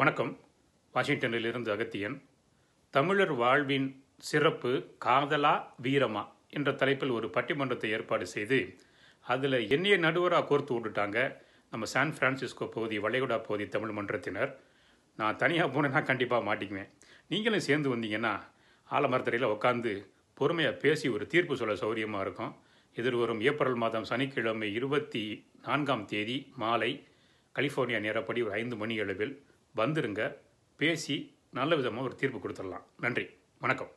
வணக்கம் வாஷிங்டனில் இருந்து அகத்தியன் தமிழர் வாழ்வின் சிறப்பு காதலா வீரமா என்ற தலைப்பில் ஒரு பட்டிமன்றத்தை ஏற்பாடு செய்து அதில் என்னைய நடுவராக கோர்த்து விட்டுட்டாங்க நம்ம சான் ஃப்ரான்சிஸ்கோ பகுதி வளைகுடா பகுதி தமிழ் மன்றத்தினர் நான் தனியாக போனேன்னா கண்டிப்பாக மாட்டிக்குவேன் நீங்களும் சேர்ந்து வந்தீங்கன்னா ஆலமரத்தரையில் உட்காந்து பொறுமையாக பேசி ஒரு தீர்ப்பு சொல்ல சௌரியமாக இருக்கும் எதிர்வரும் ஏப்ரல் மாதம் சனிக்கிழமை இருபத்தி நான்காம் தேதி மாலை கலிஃபோர்னியா நேரப்படி ஒரு ஐந்து மணி அளவில் வந்துருங்க பேசி நல்ல விதமாக ஒரு தீர்ப்பு கொடுத்துடலாம் நன்றி வணக்கம்